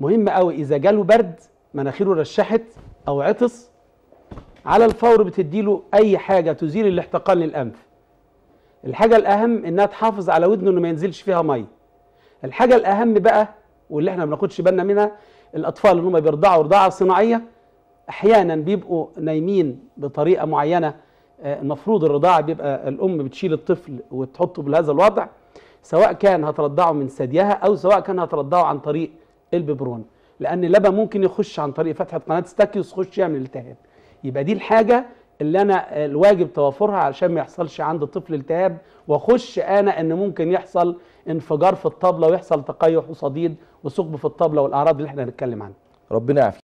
مهم قوي اذا جاله برد مناخيره رشحت او عطس على الفور بتديله اي حاجه تزيل الاحتقان للانف الحاجه الاهم انها تحافظ على ودنه انه ما ينزلش فيها ميه الحاجه الاهم بقى واللي احنا ما بناخدش بالنا منها الاطفال اللي هم بيرضعوا رضاعه صناعيه احيانا بيبقوا نايمين بطريقه معينه آه، المفروض الرضاعه بيبقى الام بتشيل الطفل وتحطه بهذا الوضع سواء كان هترضعه من ثديها او سواء كان هترضعه عن طريق الببرون لان اللبن ممكن يخش عن طريق فتحه قناه ستاكيوس يخش يعمل التهاب يبقى دي الحاجه اللي انا الواجب توفرها علشان ما يحصلش عند الطفل التهاب واخش انا ان ممكن يحصل انفجار في الطبله ويحصل تقيح وصديد وثقب في الطبله والاعراض اللي احنا هنتكلم عنها ربنا يعافيك